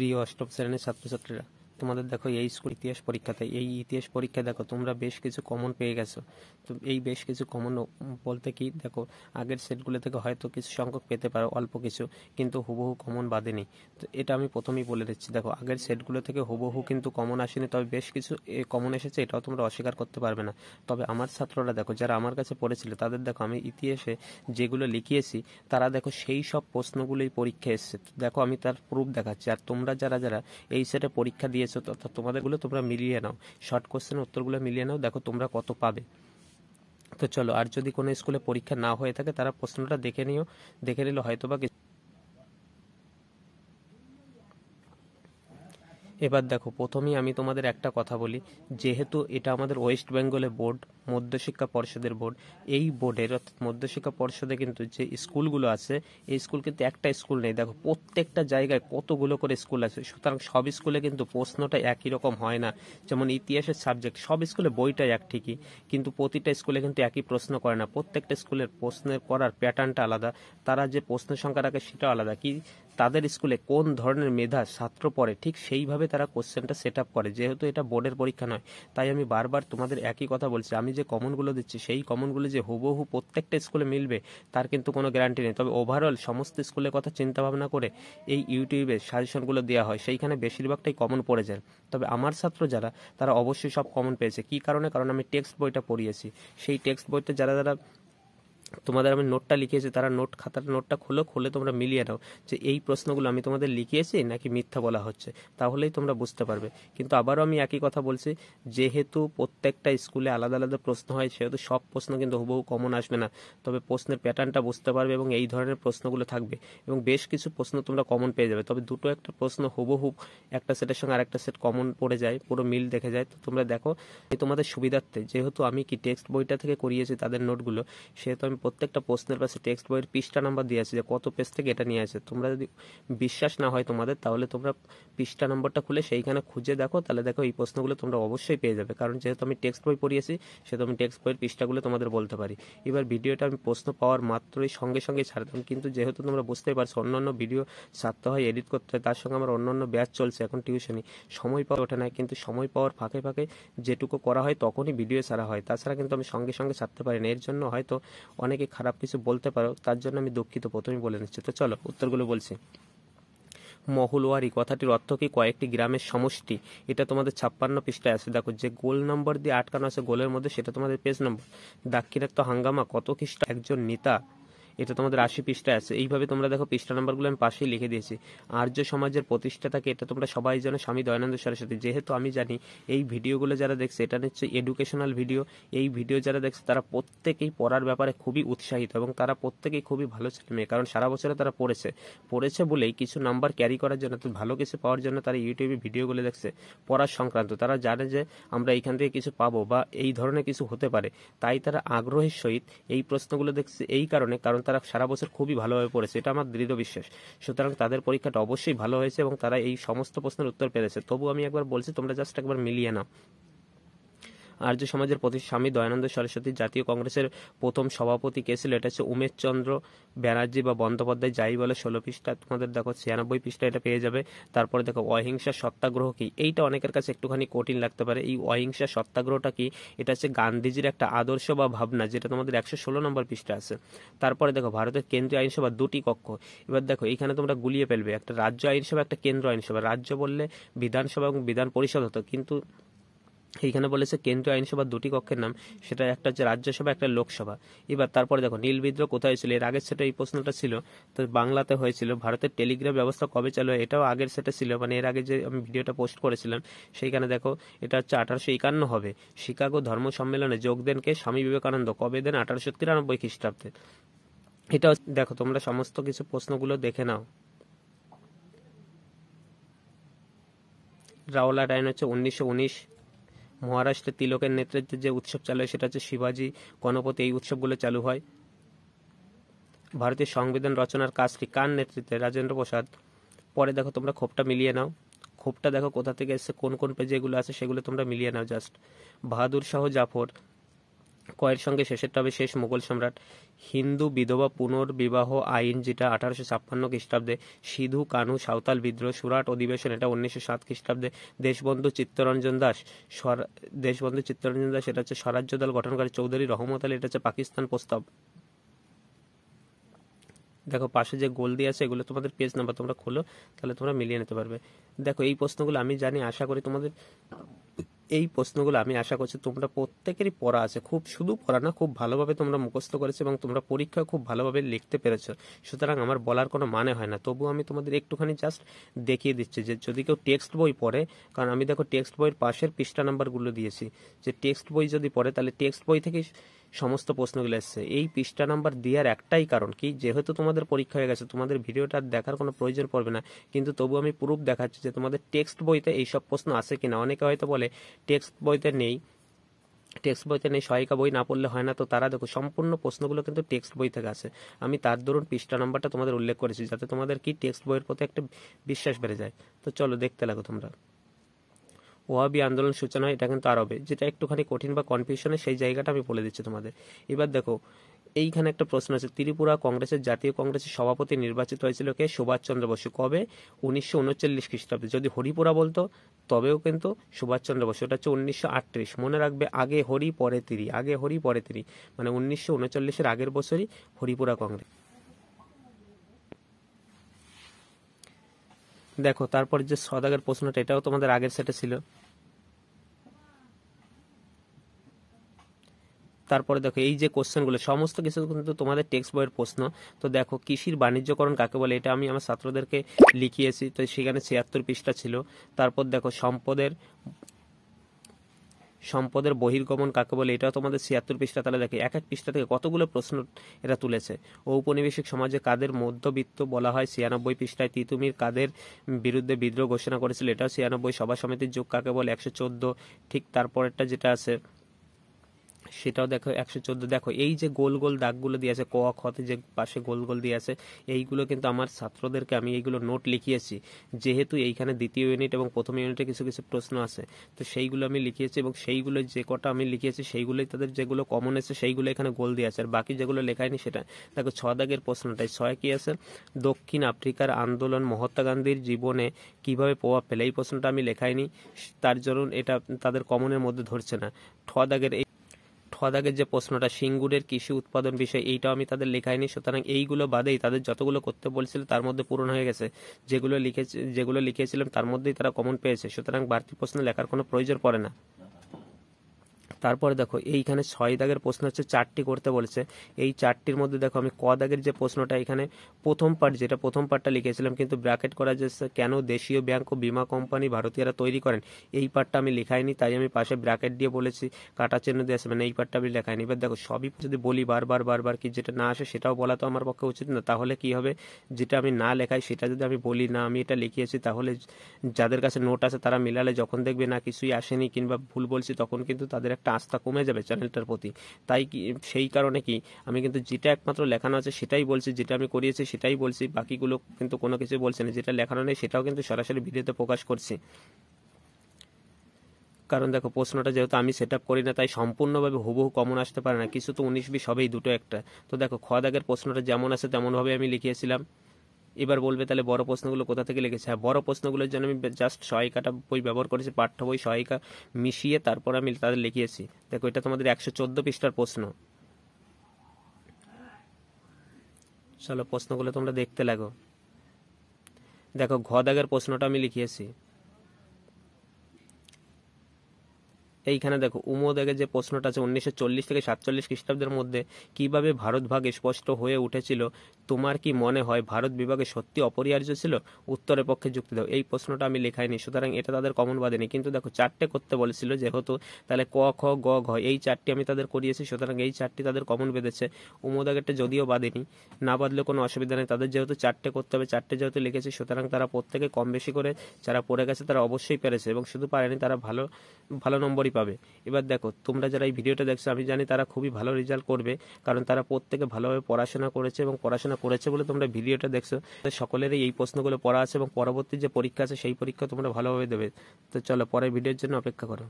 प्रिय अष्टम श्रेणी छात्र छात्री তোমাদের দেখো এই স্কুল ইতিহাস পরীক্ষাতে এই ইতিহাস পরীক্ষা দেখো তোমরা বেশ কিছু কমন পেয়ে গেছো তো এই বেশ কিছু কমন বলতে কি দেখো আগের সেটগুলো থেকে হয়তো কিছু সংখ্যক পেতে পারো অল্প কিছু কিন্তু হুবহু কমন বাদে নেই তো এটা আমি প্রথমেই বলে দিচ্ছি দেখো আগের সেটগুলো থেকে হুবহু কিন্তু কমন আসেনি তবে বেশ কিছু কমন এসেছে এটাও তোমরা অস্বীকার করতে পারবে না তবে আমার ছাত্ররা দেখো যারা আমার কাছে পড়েছিল তাদের দেখো আমি ইতিহাসে যেগুলো লিখিয়েছি তারা দেখো সেই সব প্রশ্নগুলোই পরীক্ষা এসছে দেখো আমি তার প্রুফ দেখাচ্ছি আর তোমরা যারা যারা এই সেটে পরীক্ষা দিয়েছে পেয়েছো অর্থাৎ তোমাদেরগুলো তোমরা মিলিয়ে নাও শর্ট কোশ্চেনের উত্তরগুলো মিলিয়ে নাও দেখো তোমরা কত পাবে তো চলো আর যদি কোনো স্কুলে পরীক্ষা না হয়ে থাকে তারা প্রশ্নটা দেখে নিও দেখে নিলে হয়তো বা এবার দেখো প্রথমেই আমি তোমাদের একটা কথা বলি যেহেতু এটা আমাদের ওয়েস্ট বেঙ্গলে বোর্ড মধ্যশিক্ষা পর্ষদের বোর্ড এই বোর্ডের অর্থাৎ মধ্যশিক্ষা পর্ষদে কিন্তু যে স্কুলগুলো আছে এই স্কুল কিন্তু একটা স্কুল নেই দেখো প্রত্যেকটা জায়গায় কতগুলো করে স্কুল আছে সুতরাং সব স্কুলে কিন্তু প্রশ্নটা একই রকম হয় না যেমন ইতিহাসের সাবজেক্ট সব স্কুলে বইটা এক ঠিকই কিন্তু প্রতিটা স্কুলে কিন্তু একই প্রশ্ন করে না প্রত্যেকটা স্কুলের প্রশ্নের করার প্যাটার্নটা আলাদা তারা যে প্রশ্ন সংখ্যা রাখে সেটা আলাদা কি তাদের স্কুলে কোন ধরনের মেধা ছাত্র পড়ে ঠিক সেইভাবে তারা কোশ্চেনটা সেট আপ করে যেহেতু এটা বোর্ডের পরীক্ষা নয় তাই আমি বারবার তোমাদের একই কথা বলছি আমি যে কমনগুলো দিচ্ছি সেই কমনগুলো যে হুবহু প্রত্যেকটা স্কুলে মিলবে তার কিন্তু কোনো গ্যারান্টি নেই তবে ওভারঅল সমস্ত স্কুলের কথা চিন্তা ভাবনা করে এই ইউটিউবে সাজেশনগুলো দেওয়া হয় সেইখানে বেশিরভাগটাই কমন পড়ে যায় তবে আমার ছাত্র যারা তারা অবশ্যই সব কমন পেয়েছে কি কারণে কারণ আমি টেক্সট বইটা পড়িয়েছি সেই টেক্সট বইটা যারা যারা তোমাদের আমি নোটটা লিখিয়েছি তারা নোট খাতার নোটটা খোলো খুলে তোমরা মিলিয়ে নাও যে এই প্রশ্নগুলো আমি তোমাদের লিখিয়েছি নাকি মিথ্যা বলা হচ্ছে তাহলেই তোমরা বুঝতে পারবে কিন্তু আবারও আমি একই কথা বলছি যেহেতু প্রত্যেকটা স্কুলে আলাদা আলাদা প্রশ্ন হয় সেহেতু সব প্রশ্ন কিন্তু হুবহু কমন আসবে না তবে প্রশ্নের প্যাটার্নটা বুঝতে পারবে এবং এই ধরনের প্রশ্নগুলো থাকবে এবং বেশ কিছু প্রশ্ন তোমরা কমন পেয়ে যাবে তবে দুটো একটা প্রশ্ন হুবহু একটা সেটের সঙ্গে আরেকটা সেট কমন পড়ে যায় পুরো মিল দেখে যায় তো তোমরা দেখো তোমাদের সুবিধার্থে যেহেতু আমি কি টেক্সট বইটা থেকে করিয়েছি তাদের নোটগুলো সেহেতু আমি প্রত্যেকটা প্রশ্নের পাশে টেক্সট বইয়ের পৃষ্ঠা নাম্বার দিয়ে আছে যে কত পেজ থেকে এটা নিয়ে আছে তোমরা যদি বিশ্বাস না হয় তোমাদের তাহলে তোমরা পৃষ্ঠা নম্বরটা খুলে সেইখানে খুঁজে দেখো তাহলে দেখো এই প্রশ্নগুলো তোমরা অবশ্যই পেয়ে যাবে কারণ যেহেতু আমি টেক্সট বই পড়িয়েছি সেহেতু আমি টেক্সট বইয়ের পৃষ্ঠাগুলো তোমাদের বলতে পারি এবার ভিডিওটা আমি প্রশ্ন পাওয়ার মাত্রই সঙ্গে সঙ্গে ছাড়তাম কিন্তু যেহেতু তোমরা বুঝতেই পারছো অন্য অন্য ভিডিও ছাড়তে হয় এডিট করতে হয় তার সঙ্গে আমার অন্য অন্য ব্যাচ চলছে এখন টিউশনি সময় পাওয়া ওঠে না কিন্তু সময় পাওয়ার ফাঁকে ফাঁকে যেটুকু করা হয় তখনই ভিডিও ছাড়া হয় তাছাড়া কিন্তু আমি সঙ্গে সঙ্গে ছাড়তে পারি না এর জন্য হয়তো অনেক অনেকে খারাপ কিছু বলতে পারো তার জন্য আমি দুঃখিত প্রথমেই বলে নিচ্ছি তো চলো উত্তরগুলো বলছি মহলওয়ারি কথাটির অর্থ কি কয়েকটি গ্রামের সমষ্টি এটা তোমাদের ছাপ্পান্ন পৃষ্ঠায় আছে দেখো যে গোল নম্বর দিয়ে আটকানো আছে গোলের মধ্যে সেটা তোমাদের পেজ নম্বর দাক্ষিণাত্য হাঙ্গামা কত খ্রিস্ট একজন নেতা এটা তোমাদের আশি পৃষ্ঠা আছে এইভাবে তোমরা দেখো পৃষ্ঠা নাম্বারগুলো আমি পাশেই লিখে দিয়েছি আর্য সমাজের প্রতিষ্ঠা থাকে এটা তোমরা সবাই জানো স্বামী দয়ানন্দ সরস্বতী যেহেতু আমি জানি এই ভিডিওগুলো যারা দেখছে এটা নিচ্ছে এডুকেশনাল ভিডিও এই ভিডিও যারা দেখছে তারা প্রত্যেকেই পড়ার ব্যাপারে খুবই উৎসাহিত এবং তারা প্রত্যেকেই খুবই ভালো ছেলে মেয়ে কারণ সারা বছরে তারা পড়েছে পড়েছে বলেই কিছু নাম্বার ক্যারি করার জন্য ভালো কিছু পাওয়ার জন্য তারা ইউটিউবে ভিডিওগুলো দেখছে পড়ার সংক্রান্ত তারা জানে যে আমরা এখান থেকে কিছু পাবো বা এই ধরনের কিছু হতে পারে তাই তারা আগ্রহের সহিত এই প্রশ্নগুলো দেখছে এই কারণে কারণ কারণ তারা সারা বছর খুবই ভালোভাবে পড়েছে এটা আমার দৃঢ় বিশ্বাস সুতরাং তাদের পরীক্ষাটা অবশ্যই ভালো হয়েছে এবং তারা এই সমস্ত প্রশ্নের উত্তর পেরেছে তবু আমি একবার বলছি তোমরা জাস্ট একবার মিলিয়ে নাও আর্য সমাজের প্রতি স্বামী দয়ানন্দ সরস্বতী জাতীয় কংগ্রেসের প্রথম সভাপতি কে ছিল এটা হচ্ছে উমেশচন্দ্র ব্যানার্জি বা বন্দ্যোপাধ্যায় যাই বলে ষোলো পৃষ্ঠা তোমাদের দেখো ছিয়ানব্বই পৃষ্ঠা এটা পেয়ে যাবে তারপরে দেখো অহিংসা সত্যাগ্রহ কি এইটা অনেকের কাছে একটুখানি কঠিন লাগতে পারে এই অহিংসা সত্যাগ্রহটা কি এটা হচ্ছে গান্ধীজির একটা আদর্শ বা ভাবনা যেটা তোমাদের একশো ষোলো নম্বর পৃষ্ঠা আছে তারপরে দেখো ভারতের কেন্দ্রীয় আইনসভা দুটি কক্ষ এবার দেখো এখানে তোমরা গুলিয়ে ফেলবে একটা রাজ্য আইনসভা একটা কেন্দ্র আইনসভা রাজ্য বললে বিধানসভা এবং বিধান পরিষদ হতো কিন্তু এইখানে বলেছে কেন্দ্রীয় আইনসভার দুটি কক্ষের নাম সেটা একটা হচ্ছে রাজ্যসভা একটা লোকসভা এবার তারপরে দেখো নীল বিদ্রোহ কোথায় ছিল এর আগের সেটা এই প্রশ্নটা ছিল তো বাংলাতে হয়েছিল ভারতের টেলিগ্রাফ ব্যবস্থা কবে চালু হয় এটাও আগের সেটা ছিল মানে এর আগে যে আমি ভিডিওটা পোস্ট করেছিলাম সেইখানে দেখো এটা হচ্ছে আঠারোশো একান্ন হবে শিকাগো ধর্ম সম্মেলনে যোগ দেন কে স্বামী বিবেকানন্দ কবে দেন আঠারোশো তিরানব্বই খ্রিস্টাব্দে এটা দেখো তোমরা সমস্ত কিছু প্রশ্নগুলো দেখে নাও রাওলা ডাইন হচ্ছে উনিশশো উনিশ মহারাষ্ট্রে তিলকের নেতৃত্বে যে উৎসব চালু হয় সেটা হচ্ছে শিবাজি গণপতি এই উৎসবগুলো চালু হয় ভারতীয় সংবিধান রচনার কাজটি কার নেতৃত্বে রাজেন্দ্র প্রসাদ পরে দেখো তোমরা ক্ষোভটা মিলিয়ে নাও ক্ষোভটা দেখো কোথা থেকে এসে কোন কোন পেজে এগুলো আছে সেগুলো তোমরা মিলিয়ে নাও জাস্ট বাহাদুর শাহ জাফর কয়ের সঙ্গে শেষেরটা হবে শেষ মুঘল সম্রাট হিন্দু বিধবা পুনর্বিবাহ আইন যেটা আঠারোশো ছাপ্পান্ন খ্রিস্টাব্দে সিধু কানু সাঁওতাল বিদ্রোহ সুরাট অধিবেশন এটা উনিশশো সাত খ্রিস্টাব্দে দেশবন্ধু চিত্তরঞ্জন দাস দেশবন্ধু চিত্তরঞ্জন দাস এটা হচ্ছে স্বরাজ্য দল গঠনকারী চৌধুরী রহমত আলী এটা হচ্ছে পাকিস্তান প্রস্তাব দেখো পাশে যে গোল দিয়ে আছে এগুলো তোমাদের পেজ নাম্বার তোমরা খোলো তাহলে তোমরা মিলিয়ে নিতে পারবে দেখো এই প্রশ্নগুলো আমি জানি আশা করি তোমাদের এই প্রশ্নগুলো আমি আশা করছি তোমরা প্রত্যেকেরই পড়া আছে খুব শুধু পড়া না খুব ভালোভাবে তোমরা মুখস্থ করেছো এবং তোমরা পরীক্ষায় খুব ভালোভাবে লিখতে পেরেছো সুতরাং আমার বলার কোনো মানে হয় না তবু আমি তোমাদের একটুখানি জাস্ট দেখিয়ে দিচ্ছি যে যদি কেউ টেক্সট বই পড়ে কারণ আমি দেখো টেক্সট বইয়ের পাশের পৃষ্ঠা নাম্বারগুলো দিয়েছি যে টেক্সট বই যদি পড়ে তাহলে টেক্সট বই থেকে সমস্ত প্রশ্নগুলো এসছে এই পৃষ্ঠা নাম্বার দেওয়ার একটাই কারণ কি যেহেতু তোমাদের পরীক্ষা হয়ে গেছে তোমাদের ভিডিওটা দেখার কোনো প্রয়োজন পড়বে না কিন্তু তবু আমি প্রুফ দেখাচ্ছি যে তোমাদের টেক্সট বইতে এই সব প্রশ্ন আসে কিনা অনেকে হয়তো বলে টেক্সট বইতে নেই টেক্সট বইতে নেই সহায়িকা বই না পড়লে হয় না তো তারা দেখো সম্পূর্ণ প্রশ্নগুলো কিন্তু টেক্সট বই থেকে আসে আমি তার দরুন পৃষ্ঠা নাম্বারটা তোমাদের উল্লেখ করেছি যাতে তোমাদের কি টেক্সট বইয়ের প্রতি একটা বিশ্বাস বেড়ে যায় তো চলো দেখতে লাগো তোমরা ওয়াবি আন্দোলন সূচনা হয় এটা কিন্তু আরবে যেটা একটুখানি কঠিন বা কনফিউশনে সেই জায়গাটা আমি বলে দিচ্ছি তোমাদের এবার দেখো এইখানে একটা প্রশ্ন আছে ত্রিপুরা কংগ্রেসের জাতীয় কংগ্রেসের সভাপতি নির্বাচিত হয়েছিল কে সুভাষচন্দ্র বসু কবে উনিশশো উনচল্লিশ খ্রিস্টাব্দে যদি হরিপুরা বলতো তবেও কিন্তু সুভাষচন্দ্র বসু এটা হচ্ছে উনিশশো আটত্রিশ মনে রাখবে আগে হরি পরে তিরি আগে হরি পরে তিরি মানে উনিশশো উনচল্লিশের আগের বছরই হরিপুরা কংগ্রেস দেখো তারপর যে সদাগের প্রশ্নটা এটাও তোমাদের আগের সেটে ছিল তারপরে দেখো এই যে কোশ্চেনগুলো সমস্ত কিছু কিন্তু তোমাদের টেক্সট বইয়ের প্রশ্ন তো দেখো কৃষির বাণিজ্যকরণ কাকে বলে এটা আমি আমার ছাত্রদেরকে লিখিয়েছি তো সেখানে ছিয়াত্তর পৃষ্ঠা ছিল তারপর দেখো সম্পদের সম্পদের বহির্গমন কাকে বলে এটাও তোমাদের ছিয়াত্তর পৃষ্ঠা তাহলে দেখে এক এক পৃষ্ঠা থেকে কতগুলো প্রশ্ন এরা তুলেছে ঔপনিবেশিক সমাজে কাদের মধ্যবিত্ত বলা হয় ছিয়ানব্বই পৃষ্ঠায় তিতুমির কাদের বিরুদ্ধে বিদ্রোহ ঘোষণা করেছিল এটাও ছিয়ানব্বই সভা সমিতির যোগ কাকে বলে একশো চোদ্দ ঠিক তারপরেরটা যেটা আছে সেটাও দেখো একশো চোদ্দো দেখো এই যে গোল গোল দাগগুলো দিয়ে আছে ক খতে যে পাশে গোল গোল দিয়ে আছে এইগুলো কিন্তু আমার ছাত্রদেরকে আমি এইগুলো নোট লিখিয়েছি যেহেতু এইখানে দ্বিতীয় ইউনিট এবং প্রথম ইউনিটে কিছু কিছু প্রশ্ন আছে তো সেইগুলো আমি লিখিয়েছি এবং সেইগুলো যে কটা আমি লিখিয়েছি সেইগুলোই তাদের যেগুলো কমন এসে সেইগুলো এখানে গোল দিয়ে আছে আর বাকি যেগুলো লেখায়নি সেটা দেখো ছ দাগের প্রশ্নটাই ছয় কি আছে দক্ষিণ আফ্রিকার আন্দোলন মহাত্মা গান্ধীর জীবনে কিভাবে প্রভাব ফেলে এই প্রশ্নটা আমি লেখাইনি তার জন্য এটা তাদের কমনের মধ্যে ধরছে না ঠ দাগের এই ঠদাগের যে প্রশ্নটা সিঙ্গুরের কৃষি উৎপাদন বিষয় এইটাও আমি তাদের লেখাইনি সুতরাং এইগুলো বাদেই তাদের যতগুলো করতে বলছিল তার মধ্যে পূরণ হয়ে গেছে যেগুলো লিখে যেগুলো লিখেছিলাম তার মধ্যেই তারা কমন পেয়েছে সুতরাং বাড়তি প্রশ্ন লেখার কোনো প্রয়োজন পড়ে না তারপরে দেখো এইখানে ছয় দাগের প্রশ্ন হচ্ছে চারটি করতে বলেছে এই চারটির মধ্যে দেখো আমি ক দাগের যে প্রশ্নটা এখানে প্রথম পার্ট যেটা প্রথম পার্টটা লিখেছিলাম কিন্তু ব্র্যাকেট করা যে কেন দেশীয় ব্যাংক ও বিমা কোম্পানি ভারতীয়রা তৈরি করেন এই পার্টটা আমি লেখাইনি তাই আমি পাশে ব্র্যাকেট দিয়ে বলেছি কাটা চিহ্ন দিয়ে আসে মানে এই পার্টটা আমি লেখাইনি এবার দেখো সবই যদি বলি বারবার বারবার কি যেটা না আসে সেটাও বলা তো আমার পক্ষে উচিত না তাহলে কি হবে যেটা আমি না লেখাই সেটা যদি আমি বলি না আমি এটা লিখিয়েছি তাহলে যাদের কাছে নোট আছে তারা মিলালে যখন দেখবে না কিছুই আসেনি কিংবা ভুল বলছি তখন কিন্তু তাদের একটা একটা আস্থা কমে যাবে চ্যানেলটার প্রতি তাই কি সেই কারণে কি আমি কিন্তু যেটা একমাত্র লেখানো আছে সেটাই বলছি যেটা আমি করিয়েছি সেটাই বলছি বাকিগুলো কিন্তু কোনো কিছু বলছে না যেটা লেখানো নেই সেটাও কিন্তু সরাসরি ভিডিওতে প্রকাশ করছি কারণ দেখো প্রশ্নটা যেহেতু আমি সেট আপ করি না তাই সম্পূর্ণভাবে হুবহু কমন আসতে পারে না কিছু তো উনিশ বিশ হবেই দুটো একটা তো দেখো খ দাগের প্রশ্নটা যেমন আছে তেমনভাবে আমি লিখিয়েছিলাম এবার বলবে তাহলে বড় প্রশ্নগুলো কোথা থেকে লিখেছে হ্যাঁ বড় প্রশ্নগুলোর জন্য আমি জাস্ট সহায়িকাটা বই ব্যবহার করেছি পাঠ্য বই সহায়িকা মিশিয়ে তারপর আমি তাদের লিখিয়েছি দেখো এটা তোমাদের একশো চোদ্দো পৃষ্ঠার প্রশ্ন চলো প্রশ্নগুলো তোমরা দেখতে লাগো দেখো ঘ দাগের প্রশ্নটা আমি লিখিয়েছি এইখানে দেখো উমোদাগে যে প্রশ্নটা আছে উনিশশো চল্লিশ থেকে সাতচল্লিশ খ্রিস্টাব্দের মধ্যে কিভাবে ভারত ভাগ স্পষ্ট হয়ে উঠেছিল তোমার কি মনে হয় ভারত বিভাগে সত্যি অপরিহার্য ছিল উত্তরের পক্ষে যুক্তি দাও এই প্রশ্নটা আমি লেখাইনি সুতরাং এটা তাদের কমন নেই কিন্তু দেখো চারটে করতে বলেছিল যেহেতু তাহলে ক খ গ ঘ এই চারটি আমি তাদের করিয়েছি সুতরাং এই চারটি তাদের কমন বেঁধেছে উমোদাগেরটা যদিও বাদেনি না বাদলে কোনো অসুবিধা নেই তাদের যেহেতু চারটে করতে হবে চারটে যেহেতু লিখেছে সুতরাং তারা প্রত্যেকে কম বেশি করে যারা পড়ে গেছে তারা অবশ্যই পেরেছে এবং শুধু পারেনি তারা ভালো ভালো নম্বরই পাবে এবার দেখো তোমরা যারা এই ভিডিওটা দেখছো আমি জানি তারা খুবই ভালো রেজাল্ট করবে কারণ তারা প্রত্যেকে ভালোভাবে পড়াশোনা করেছে এবং পড়াশোনা করেছে বলে তোমরা ভিডিওটা দেখছো সকলেরই এই প্রশ্নগুলো পড়া আছে এবং পরবর্তী যে পরীক্ষা আছে সেই পরীক্ষা তোমরা ভালোভাবে দেবে তো চলো পরের ভিডিওর জন্য অপেক্ষা করো